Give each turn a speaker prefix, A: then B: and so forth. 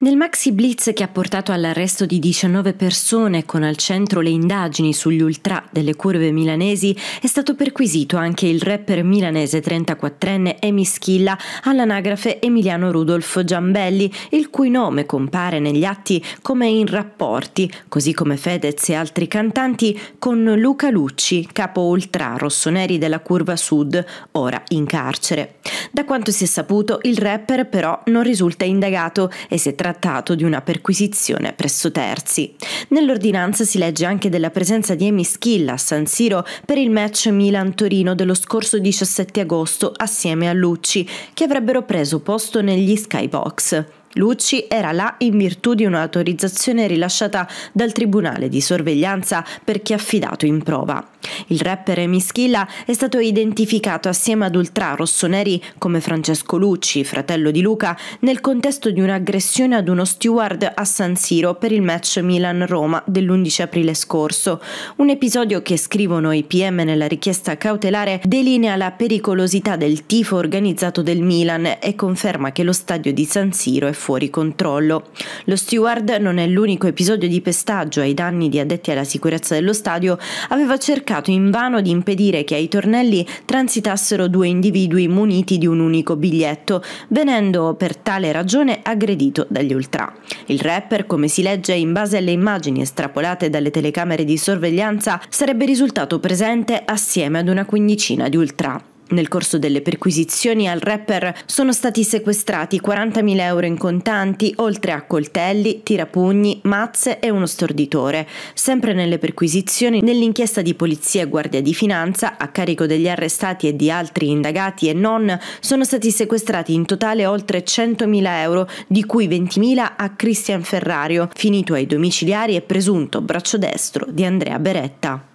A: Nel maxi blitz che ha portato all'arresto di 19 persone con al centro le indagini sugli ultra delle curve milanesi è stato perquisito anche il rapper milanese 34enne Emi Schilla all'anagrafe Emiliano Rudolfo Giambelli, il cui nome compare negli atti come in rapporti, così come Fedez e altri cantanti, con Luca Lucci, capo ultra rossoneri della curva sud, ora in carcere. Da quanto si è saputo, il rapper però non risulta indagato e si è trattato di una perquisizione presso terzi. Nell'ordinanza si legge anche della presenza di Amy Schilla a San Siro per il match Milan-Torino dello scorso 17 agosto assieme a Lucci, che avrebbero preso posto negli skybox. Lucci era là in virtù di un'autorizzazione rilasciata dal Tribunale di sorveglianza per chi ha affidato in prova. Il rapper Mischilla è stato identificato assieme ad ultra rossoneri come Francesco Lucci, fratello di Luca, nel contesto di un'aggressione ad uno steward a San Siro per il match Milan-Roma dell'11 aprile scorso. Un episodio che scrivono i PM nella richiesta cautelare delinea la pericolosità del tifo organizzato del Milan e conferma che lo stadio di San Siro è fuori controllo. Lo steward non è l'unico episodio di pestaggio ai danni di addetti alla sicurezza dello stadio, aveva cercato tentato invano di impedire che ai tornelli transitassero due individui muniti di un unico biglietto, venendo per tale ragione aggredito dagli ultra. Il rapper, come si legge in base alle immagini estrapolate dalle telecamere di sorveglianza, sarebbe risultato presente assieme ad una quindicina di ultra. Nel corso delle perquisizioni al rapper sono stati sequestrati 40.000 euro in contanti, oltre a coltelli, tirapugni, mazze e uno storditore. Sempre nelle perquisizioni, nell'inchiesta di polizia e guardia di finanza, a carico degli arrestati e di altri indagati e non, sono stati sequestrati in totale oltre 100.000 euro, di cui 20.000 a Cristian Ferrario, finito ai domiciliari e presunto braccio destro di Andrea Beretta.